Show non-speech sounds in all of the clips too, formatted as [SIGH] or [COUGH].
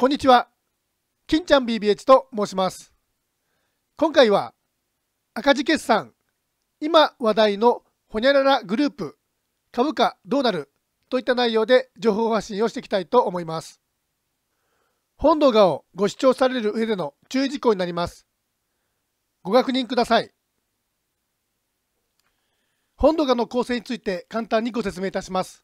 こんにちは。金ちゃん BBH と申します。今回は赤字決算、今話題のホニャララグループ、株価どうなるといった内容で情報発信をしていきたいと思います。本動画をご視聴される上での注意事項になります。ご確認ください。本動画の構成について簡単にご説明いたします。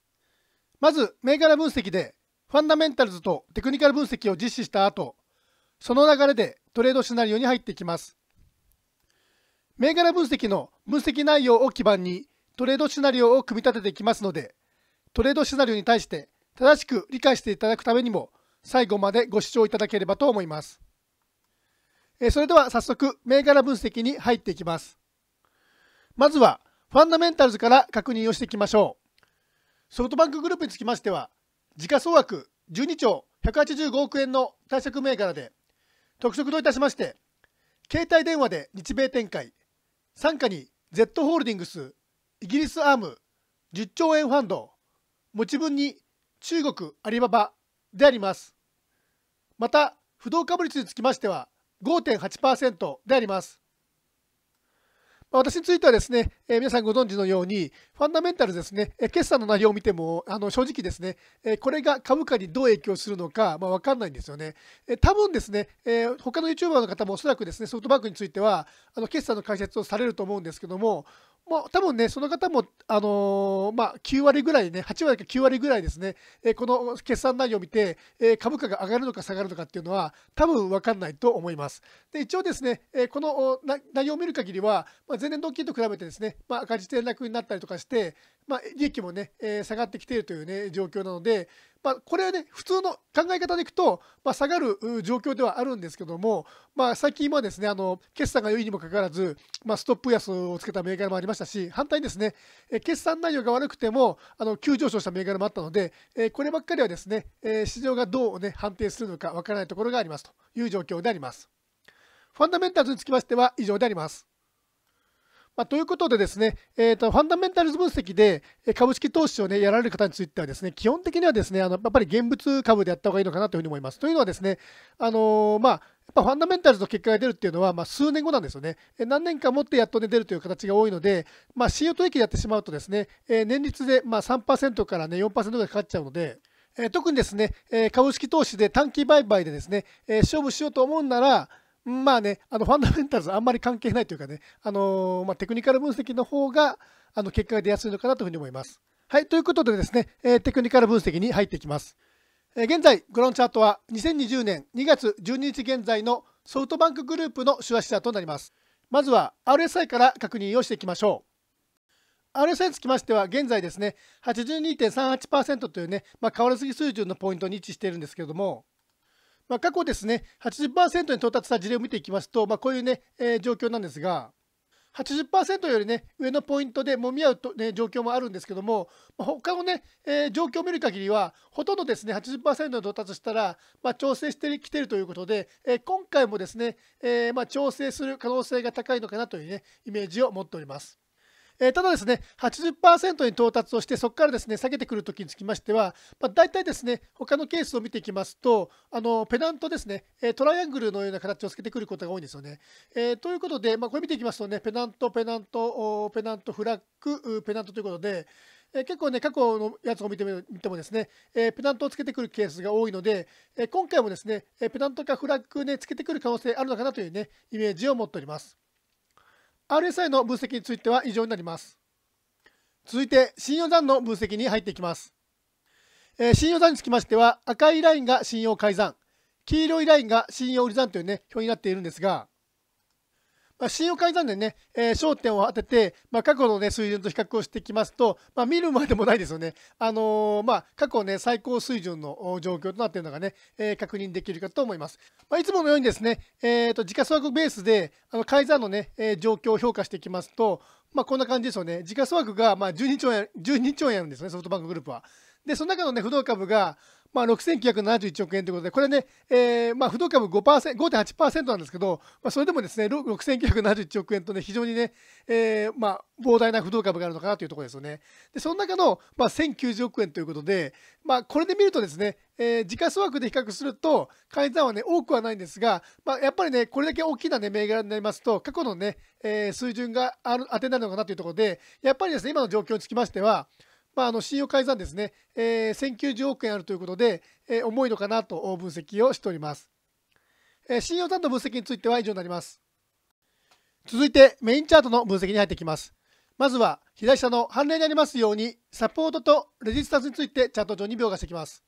まず、銘柄分析でファンダメンタルズとテクニカル分析を実施した後、その流れでトレードシナリオに入っていきます。銘柄分析の分析内容を基盤にトレードシナリオを組み立てていきますので、トレードシナリオに対して正しく理解していただくためにも、最後までご視聴いただければと思います。それでは早速、銘柄分析に入っていきます。まずは、ファンダメンタルズから確認をしていきましょう。ソフトバンクグループにつきましては、時価総額12兆185億円の対策銘柄で、特色といたしまして、携帯電話で日米展開、傘下に Z ホールディングス、イギリスアーム、10兆円ファンド、持ち分に中国アリババであります。また、不動株率につきましては5.8%であります。私についてはですね、え皆さんご存知のように、ファンダメンタルですね、え決算の内容を見ても、あの正直ですね、えこれが株価にどう影響するのか、まあ、分かんないんですよね。え多分ですね、え他の YouTuber の方もおそらくですね、ソフトバンクについては、あの決算の解説をされると思うんですけども、もう多分ね、その方も、あのー、まあ、9割ぐらいね、8割か9割ぐらいですね、えー、この決算内容を見て、えー、株価が上がるのか下がるのかっていうのは、多分分かんないと思います。で一応ですね、えこの内容を見る限りは、まあ、前年同期と比べてですね、まあ、赤字転落になったりとかして、まあ、利益もね、え下がってきているという、ね、状況なので、まあ、これはね、普通の考え方でいくと、まあ、下がる状況ではあるんですけども、まあ、最近はですね、あの、決算が良いにもかかわらず、まあ、ストップ安をつけた銘柄もありましたし、反対にですね、え決算内容が悪くても、あの、急上昇した銘柄もあったので、えこればっかりはですね、え市場がどうね、判定するのかわからないところがありますという状況であります。ファンダメンタルズにつきましては以上であります。まあ、ということでですね、えーと、ファンダメンタルズ分析で株式投資を、ね、やられる方についてはですね、基本的にはですね、あのやっぱり現物株でやった方がいいのかなというふうに思います。というのはですね、あのー、まあ、やっぱファンダメンタルズの結果が出るっていうのは、まあ、数年後なんですよね。何年間もってやっと、ね、出るという形が多いので、まあ、信用取引でやってしまうとですね、え年率でまあ3%から、ね、4%ぐらいかかっちゃうので、え特にですね、え株式投資で短期売買でですね、え勝負しようと思うなら、まあね、あのファンダメンタルズあんまり関係ないというかね、あのー、まあ、テクニカル分析の方があの結果が出やすいのかなというふうに思います。はい、ということでですね、えー、テクニカル分析に入っていきます。えー、現在、グロンチャートは2020年2月12日現在のソフトバンクグループの手話チャなります。まずは RSI から確認をしていきましょう。RSI につきましては、現在ですね、82.38%というね、まあ、変わらすぎ水準のポイントに位置しているんですけれども、まあ、過去ですね、80%に到達した事例を見ていきますと、まあ、こういうね、えー、状況なんですが、80%よりね、上のポイントで揉み合うと、ね、状況もあるんですけども、まあ、他のね、えー、状況を見る限りは、ほとんどですね、80%に到達したら、まあ、調整してきているということで、えー、今回もですね、えま調整する可能性が高いのかなというね、イメージを持っております。えー、ただですね、80%に到達をして、そこからですね、下げてくるときにつきましては、まあ、大体ですね、他のケースを見ていきますと、あのペナントですね、トライアングルのような形をつけてくることが多いんですよね。えー、ということで、まあ、これ見ていきますとね、ペナント、ペナント、ペナント、フラッグ、ペナントということで、え結構ね、過去のやつを見てみてもですね、えー、ペナントをつけてくるケースが多いので、えー、今回もですね、えペナントかフラッグね、つけてくる可能性あるのかなというね、イメージを持っております。RSI の分析については以上になります。続いて、信用残の分析に入っていきます。えー、信用残につきましては、赤いラインが信用改ざん、黄色いラインが信用売り算というね、表になっているんですが、まあ、信用改ざんでね、えー、焦点を当てて、まあ、過去の、ね、水準と比較をしていきますと、まあ、見るまでもないですよね、あのー、まあ、過去、ね、最高水準の状況となっているのがね、えー、確認できるかと思います。まあ、いつものようにですね、えーと、時価総額ベースであの改ざんのね、ねえー、状況を評価していきますと、まあ、こんな感じですよね、時価総額がまあ12兆円 ,12 兆円あるんですね、ソフトバンクグループは。で、その中の、ね、不動株が、まあ、6971億円ということで、これね、えー、まあ、不動株5%、8なんですけど、まあ、それでもですね、6971億円とね、非常にね、えー、まあ、膨大な不動株があるのかなというところですよね。で、その中の、まあ、1090億円ということで、まあ、これで見るとですね、えー、時価総額で比較すると、改ざんはね、多くはないんですが、まあ、やっぱりね、これだけ大きなね、銘柄になりますと、過去のね、えー、水準がある当てになるのかなというところで、やっぱりですね、今の状況につきましては、まあ、あの信用改ざんですね、えー、1090億円あるということで、えー、重いのかなと分析をしております。えー、信用残の分析については以上になります。続いてメインチャートの分析に入っていきます。まずは左下の判例にありますようにサポートとレジスタンスについてチャート上に描画していきます。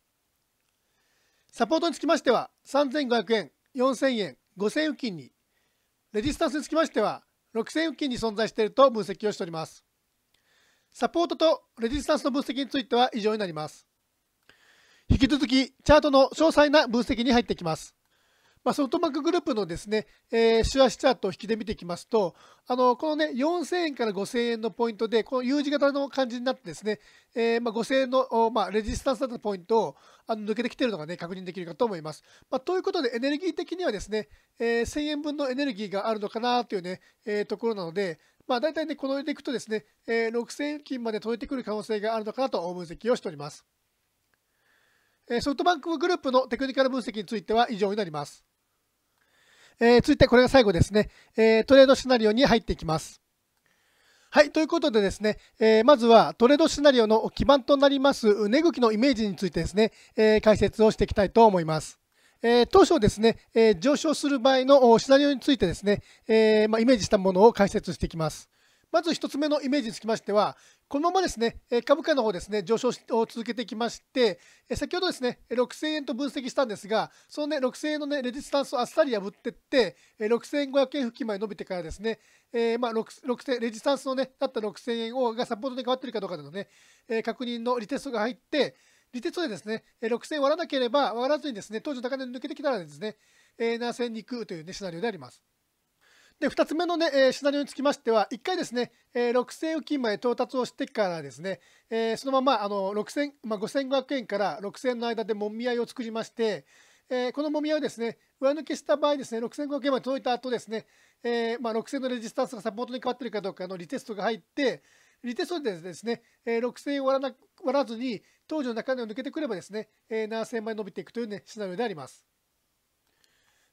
サポートにつきましては3500円、4000円、5000円付近にレジスタンスにつきましては6000円付近に存在していると分析をしております。サポートとレジスタンスの分析については以上になります。引き続き、チャートの詳細な分析に入ってきます。まあ、ソフトバンクグループのですね、えー、週足チャートを引きで見ていきますと、あのこのね、4000円から5000円のポイントで、この U 字型の感じになってですね、えー、まあ、5000円の、まあ、レジスタンスだったポイントをあの抜けてきているのがね、確認できるかと思います。まあ、ということで、エネルギー的にはですね、えー、1000円分のエネルギーがあるのかなというね、えところなので、まあ、大体ね、この上でいくとですね、えー、6000円付近まで届いてくる可能性があるのかなと分析をしております。えソフトバンクグループのテクニカル分析については以上になります。えー、続いてこれが最後ですね、えトレードシナリオに入っていきます。はい、ということでですね、えー、まずはトレードシナリオの基盤となります値動きのイメージについてですね、えー、解説をしていきたいと思います。当初ですね、上昇する場合のシナリオについてですね、イメージしたものを解説していきます。まず1つ目のイメージにつきましては、このままですね、株価の方ですね、上昇を続けてきまして、先ほどですね、6000円と分析したんですが、そのね、6000円のね、レジスタンスをあっさり破っていって、6500円付近まで伸びてからですね、えー、まあ、6000、レジスタンスのね、だった6000円をがサポートに変わってるかどうかのね、確認のリテストが入って、利鉄でですね、6000割らなければ、割らずにですね、当時の高値抜けてきたらですね、7000に行くという、ね、シナリオであります。で、2つ目のね、えシナリオにつきましては、1回ですね、え6000付近まで到達をしてからですね、えそのままあのまあ、5500円から6000の間でもみ合いを作りまして、えこのもみ合いをですね、上抜けした場合ですね、6500円まで届いた後ですね、えまあ、6000のレジスタンスがサポートに変わっているかどうかのリテストが入って、リテストでですね、6000円割らな割らずに、当時の中値を抜けてくればですね、えー、7000倍伸びていくというね、シナリオであります。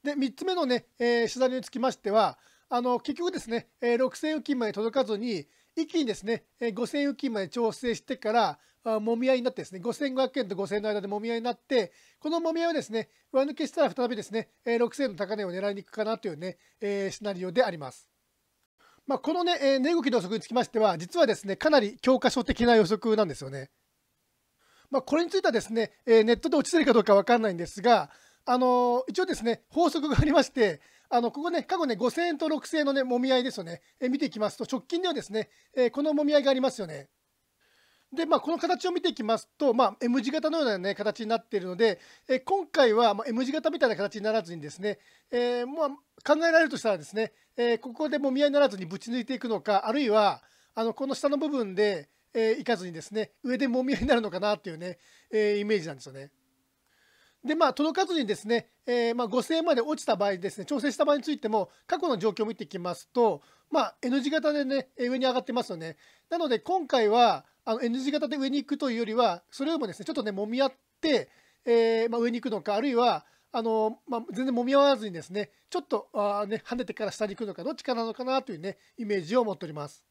で、3つ目のね、えー、シナリオにつきましては、あの、結局ですね、えー、6000付近まで届かずに、一気にですね、えー、5000付近まで調整してから、も揉み合いになってですね、5500円と5000円の間で揉み合いになって、この揉み合いをですね、上抜けしたら再びですね、えー、6000の高値を狙いに行くかなというね、えー、シナリオであります。まあ、このね、えー、値動きの予測につきましては、実はですね、かなり教科書的な予測なんですよね。まあ、これについてはですね、えー、ネットで落ちてるかどうか分かんないんですが、あのー、一応ですね、法則がありまして、あのここね、過去ね、5000円と6000円のね、もみ合いですよね、えー、見ていきますと、直近ではですね、えこのもみ合いがありますよね。で、まあ、この形を見ていきますと、まあ、M 字型のような、ね、形になっているので、え今回は、ま M 字型みたいな形にならずにですね、えー、まあ、考えられるとしたらですね、えここでもみ合いにならずにぶち抜いていくのか、あるいは、あのこの下の部分で、えー、行かずにですね、上でもみ合いになるのかなっていうね、えー、イメージなんですよね。で、まあ、届かずにですね、えー、まあ、5000円まで落ちた場合ですね、調整した場合についても、過去の状況を見ていきますと、まあ、N 字型でね、上に上がってますよね。なので、今回は、あの N 字型で上に行くというよりは、それよりもですね、ちょっとね、揉み合って、えー、まあ、上に行くのか、あるいは、あのまあ、全然揉み合わずにですね、ちょっとあ、ね、跳ねてから下に行くのか、どっちかなのかなというね、イメージを持っております。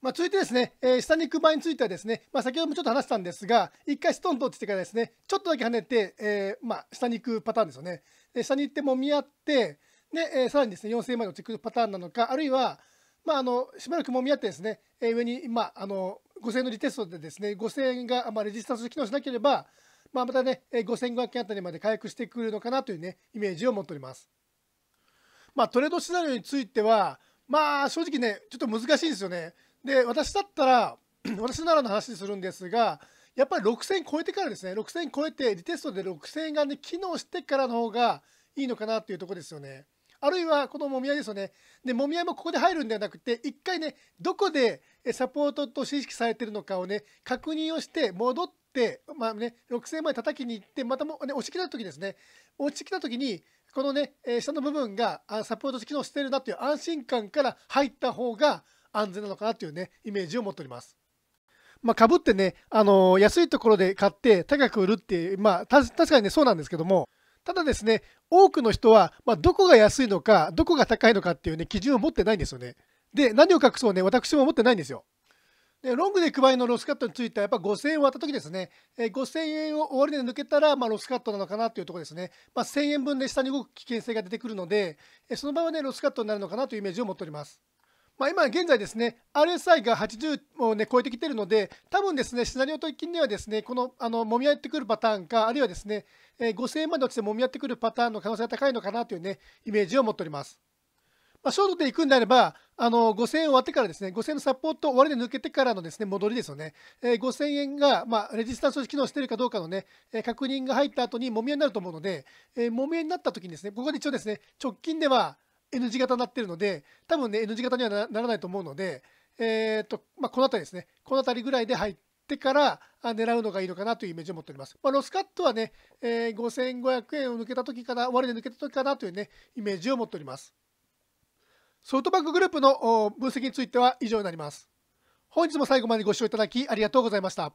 まあ、続いてですね、えー、下に行く場合についてはですね、まあ、先ほどもちょっと話したんですが、一回ストンと落ちてからですね、ちょっとだけ跳ねて、えー、まあ、下に行くパターンですよね。で下に行ってもみ合って、で、えー、さらにですね、4000円まで落ちてくるパターンなのか、あるいは、まあ、あの、しばらくもみ合ってですね、えー、上に、まあ、あの、5000円のリテストでですね、5000円が、まあ、レジスタンス機能しなければ、まあ、またね、5500円あたりまで回復してくるのかなというね、イメージを持っております。まあ、トレードシナリオについては、まあ、正直ね、ちょっと難しいんですよね。で私だったら [CLEARS THROAT] 私ならの話するんですがやっぱり6000超えてからですね6000超えてリテストで6000がね機能してからの方がいいのかなというとこですよねあるいはこのもみ合いですよねでもみ合いもここで入るんではなくて一回ねどこでサポートと指識されてるのかをね確認をして戻ってまあね、6000まで叩きに行って、またも、ね、落ち切った時ですね、落ちてきた時に、このね、え下の部分がサポート機能してるなという安心感から入った方が、安全なのかなというね、イメージを持っております。まあ、株ってね、あの安いところで買って高く売るっていう、まあ、確かにね、そうなんですけども、ただですね、多くの人は、まあ、どこが安いのか、どこが高いのかっていうね、基準を持ってないんですよね。で、何を隠そうね、私も持ってないんですよ。でロングで配りのロスカットについては、やっぱ5000円を割った時ですね、えー、5000円を終値で抜けたら、まあ、ロスカットなのかなっていうところですね、まあ、1000円分で下に動く危険性が出てくるので、えー、その場合はね、ロスカットになるのかなというイメージを持っております。まあ、今現在ですね、RSI が80を、ね、超えてきているので、多分ですね、シナリオ的にはですね、このあの揉み合ってくるパターンか、あるいはですね、え5000円まで落ちて揉み合ってくるパターンの可能性が高いのかなというね、イメージを持っております。まあ、ショートで行くんであれば、あの5000円終わってからですね、5000円のサポート終わりで抜けてからのですね戻りですよね、えー、5000円が、まあ、レジスタンスを機能しているかどうかのね、え確認が入った後にもみ合いになると思うので、えー、もみ合いになった時にですね、ここで一応ですね、直近では、N 字型になってるので、多分ね、N 字型にはならないと思うので、えー、っと、まあ、この辺りですね、この辺りぐらいで入ってから狙うのがいいのかなというイメージを持っております。まあ、ロスカットはね、えー、5500円を抜けた時かな、終で抜けた時かなというね、イメージを持っております。ソフトバンクグループの分析については以上になります。本日も最後までご視聴いただきありがとうございました。